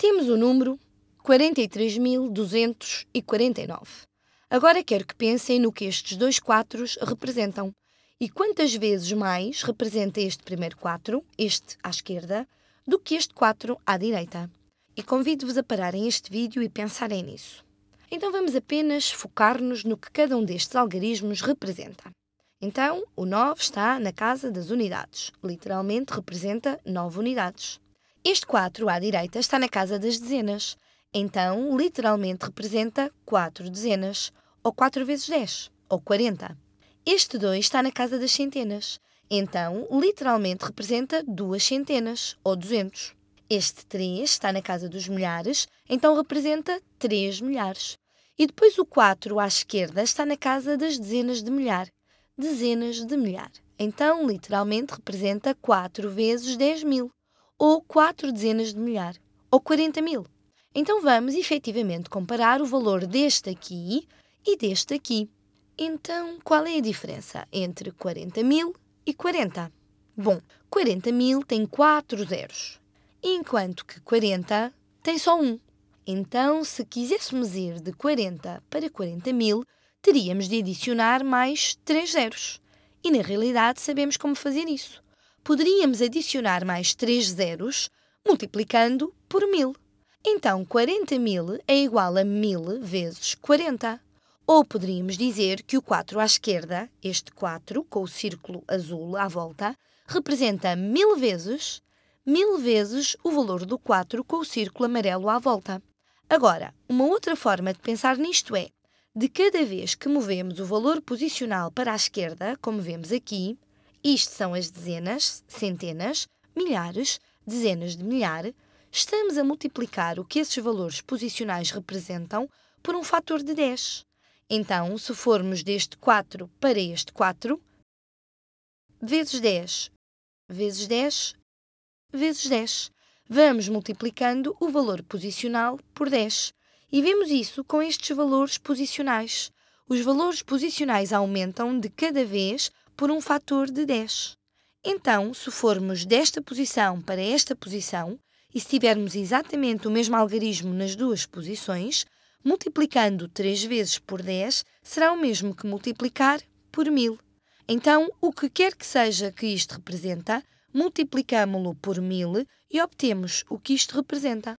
Temos o número 43.249. Agora quero que pensem no que estes dois quatros representam. E quantas vezes mais representa este primeiro 4, este à esquerda, do que este 4 à direita? E convido-vos a pararem este vídeo e pensarem nisso. Então vamos apenas focar-nos no que cada um destes algarismos representa. Então, o 9 está na casa das unidades. Literalmente representa 9 unidades. Este 4 à direita está na casa das dezenas, então literalmente representa 4 dezenas, ou 4 vezes 10, ou 40. Este 2 está na casa das centenas, então literalmente representa 2 centenas, ou 200. Este 3 está na casa dos milhares, então representa 3 milhares. E depois o 4 à esquerda está na casa das dezenas de milhar, dezenas de milhar. Então, literalmente, representa 4 vezes 10 mil, ou quatro dezenas de milhar, ou 40 mil. Então vamos efetivamente comparar o valor deste aqui e deste aqui. Então, qual é a diferença entre 40 mil e 40? Bom, 40 mil tem quatro zeros, enquanto que 40 tem só um. Então, se quiséssemos ir de 40 para 40 mil, teríamos de adicionar mais três zeros. E na realidade sabemos como fazer isso poderíamos adicionar mais 3 zeros, multiplicando por 1000. Então, 40.000 é igual a 1000 vezes 40. Ou poderíamos dizer que o 4 à esquerda, este 4 com o círculo azul à volta, representa 1000 vezes 1000 vezes o valor do 4 com o círculo amarelo à volta. Agora, uma outra forma de pensar nisto é: de cada vez que movemos o valor posicional para a esquerda, como vemos aqui, isto são as dezenas, centenas, milhares, dezenas de milhar. Estamos a multiplicar o que esses valores posicionais representam por um fator de 10. Então, se formos deste 4 para este 4, vezes 10, vezes 10, vezes 10. Vamos multiplicando o valor posicional por 10. E vemos isso com estes valores posicionais. Os valores posicionais aumentam de cada vez por um fator de 10. Então, se formos desta posição para esta posição, e se tivermos exatamente o mesmo algarismo nas duas posições, multiplicando 3 vezes por 10 será o mesmo que multiplicar por 1000. Então, o que quer que seja que isto representa, multiplicámo-lo por 1000 e obtemos o que isto representa.